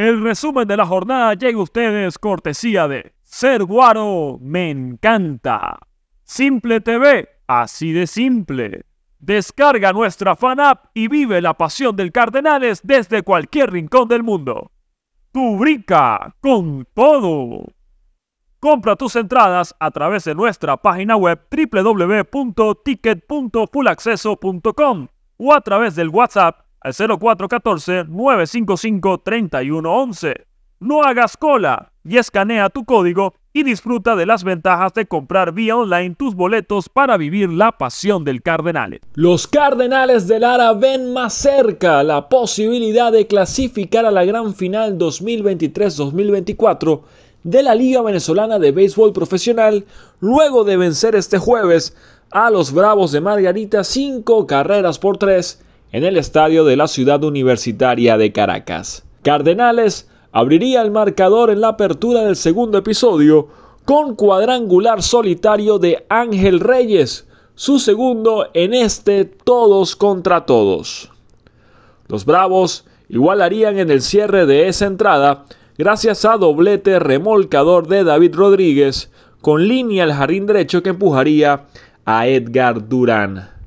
El resumen de la jornada llega a ustedes cortesía de Ser Guaro Me Encanta. Simple TV, así de simple. Descarga nuestra fan app y vive la pasión del Cardenales desde cualquier rincón del mundo. ¡Tubrica brica con todo. Compra tus entradas a través de nuestra página web www.ticket.fullacceso.com o a través del WhatsApp al 0414-955-3111. No hagas cola y escanea tu código y disfruta de las ventajas de comprar vía online tus boletos para vivir la pasión del Cardenales. Los Cardenales de Lara ven más cerca la posibilidad de clasificar a la gran final 2023-2024 de la Liga Venezolana de Béisbol Profesional luego de vencer este jueves a los Bravos de Margarita 5 carreras por 3 en el estadio de la ciudad universitaria de Caracas. Cardenales abriría el marcador en la apertura del segundo episodio con cuadrangular solitario de Ángel Reyes, su segundo en este todos contra todos. Los Bravos igualarían en el cierre de esa entrada gracias a doblete remolcador de David Rodríguez con línea al jardín derecho que empujaría a Edgar Durán.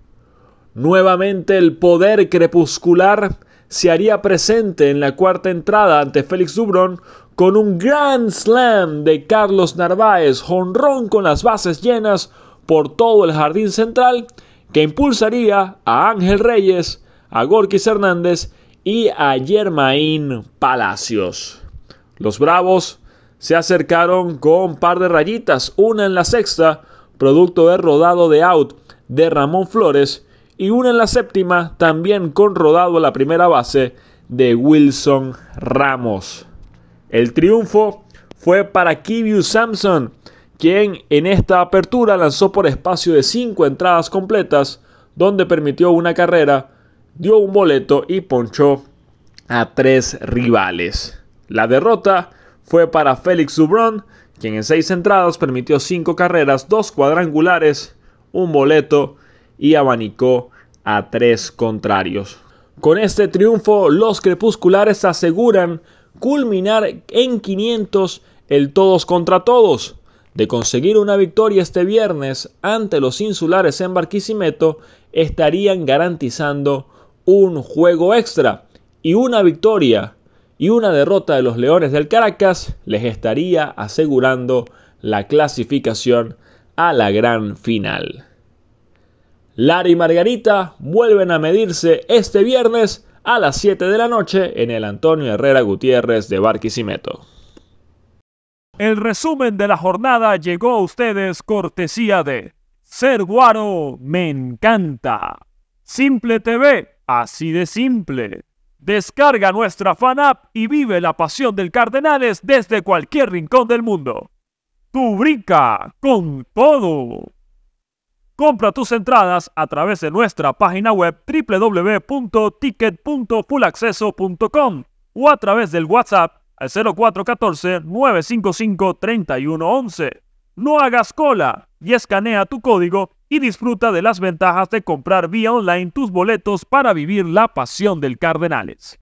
Nuevamente el poder crepuscular se haría presente en la cuarta entrada ante Félix Dubrón con un grand slam de Carlos Narváez, jonrón con las bases llenas por todo el jardín central, que impulsaría a Ángel Reyes, a Gorkis Hernández y a Germain Palacios. Los Bravos se acercaron con un par de rayitas, una en la sexta, producto del rodado de out de Ramón Flores, y una en la séptima también con rodado a la primera base de Wilson Ramos. El triunfo fue para Kibiu Sampson quien en esta apertura lanzó por espacio de 5 entradas completas, donde permitió una carrera, dio un boleto y ponchó a tres rivales. La derrota fue para Félix Subron quien en 6 entradas permitió 5 carreras, 2 cuadrangulares, un boleto y abanicó a tres contrarios. Con este triunfo, los crepusculares aseguran culminar en 500 el todos contra todos. De conseguir una victoria este viernes ante los insulares en Barquisimeto, estarían garantizando un juego extra y una victoria y una derrota de los Leones del Caracas les estaría asegurando la clasificación a la gran final. Lara y Margarita vuelven a medirse este viernes a las 7 de la noche en el Antonio Herrera Gutiérrez de Barquisimeto. El resumen de la jornada llegó a ustedes cortesía de Ser Guaro me encanta. Simple TV, así de simple. Descarga nuestra fan app y vive la pasión del Cardenales desde cualquier rincón del mundo. Tu brica con todo. Compra tus entradas a través de nuestra página web www.ticket.fullacceso.com o a través del WhatsApp al 0414-955-3111. No hagas cola y escanea tu código y disfruta de las ventajas de comprar vía online tus boletos para vivir la pasión del Cardenales.